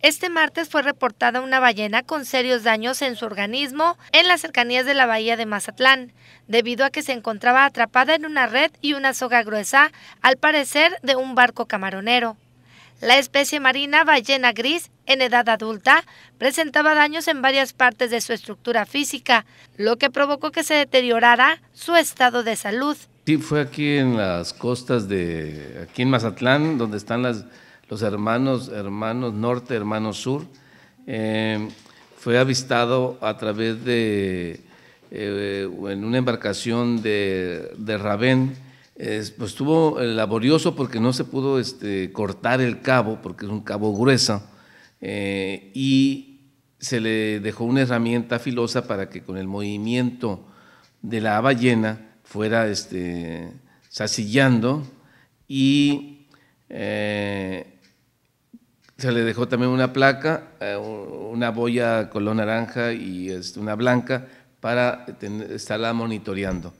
Este martes fue reportada una ballena con serios daños en su organismo en las cercanías de la bahía de Mazatlán, debido a que se encontraba atrapada en una red y una soga gruesa, al parecer de un barco camaronero. La especie marina ballena gris, en edad adulta, presentaba daños en varias partes de su estructura física, lo que provocó que se deteriorara su estado de salud. Sí, fue aquí en las costas de, aquí en Mazatlán, donde están las los hermanos, hermanos norte, hermanos sur. Eh, fue avistado a través de eh, en una embarcación de, de Rabén. pues estuvo eh, laborioso porque no se pudo este, cortar el cabo, porque es un cabo grueso, y se le dejó una herramienta filosa para que con el movimiento de la ballena fuera este, sacillando y se le dejó también una placa, eh, una boya color naranja y este, una blanca para estarla monitoreando.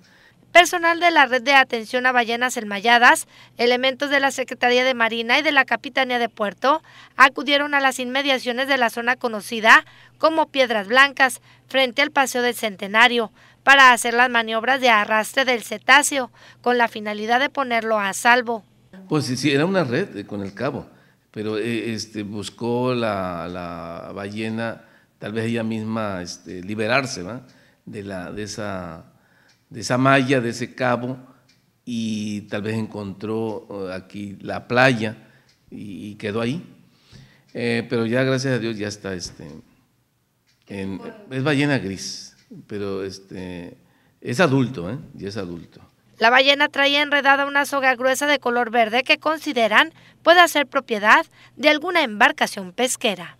Personal de la Red de Atención a Ballenas Enmayadas, elementos de la Secretaría de Marina y de la Capitanía de Puerto acudieron a las inmediaciones de la zona conocida como Piedras Blancas, frente al Paseo del Centenario, para hacer las maniobras de arrastre del cetáceo, con la finalidad de ponerlo a salvo. Pues sí, era una red eh, con el cabo pero eh, este, buscó la, ballena, tal vez ella misma, este, liberarse De, la, de, esa, de esa malla, de ese cabo, y tal vez encontró eh, aquí la playa y, quedó ahí. Eh, pero ya, gracias a Dios, ya está. Este, es ballena gris, pero este, es adulto, ¿eh? ya es adulto. La ballena traía enredada una soga gruesa de color verde que consideran pueda ser propiedad de alguna embarcación pesquera.